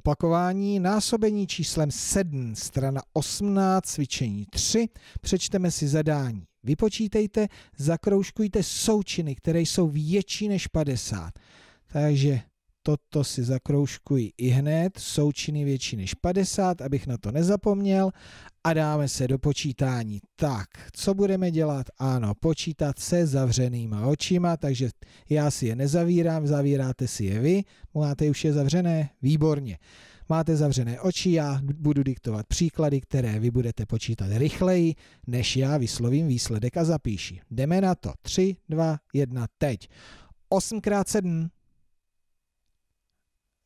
opakování, násobení číslem 7, strana 18, cvičení 3, přečteme si zadání. Vypočítejte, zakroužkujte součiny, které jsou větší než 50. Takže toto si zakroužkuji i hned, součiny větší než 50, abych na to nezapomněl a dáme se do počítání. Tak, co budeme dělat? Ano, počítat se zavřenýma očima, takže já si je nezavírám, zavíráte si je vy, máte už je zavřené, výborně. Máte zavřené oči, já budu diktovat příklady, které vy budete počítat rychleji, než já vyslovím výsledek a zapíši. Jdeme na to. 3, 2, 1, teď. 8 x 7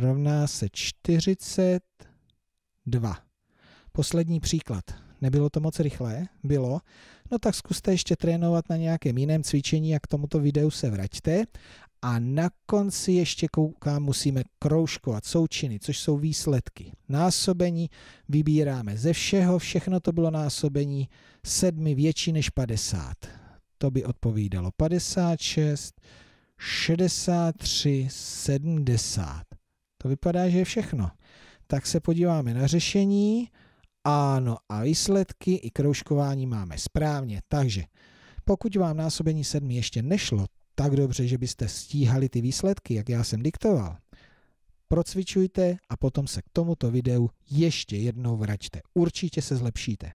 rovná se 42. Poslední příklad. Nebylo to moc rychlé? Bylo. No tak zkuste ještě trénovat na nějakém jiném cvičení a k tomuto videu se vraťte. A na konci ještě koukám, musíme kroužkovat součiny, což jsou výsledky. Násobení vybíráme ze všeho, všechno to bylo násobení sedmi větší než 50. To by odpovídalo 56, 63, 70. To vypadá, že je všechno. Tak se podíváme na řešení. Ano, a výsledky i kroužkování máme správně. Takže pokud vám násobení 7 ještě nešlo tak dobře, že byste stíhali ty výsledky, jak já jsem diktoval, procvičujte a potom se k tomuto videu ještě jednou vraťte. Určitě se zlepšíte.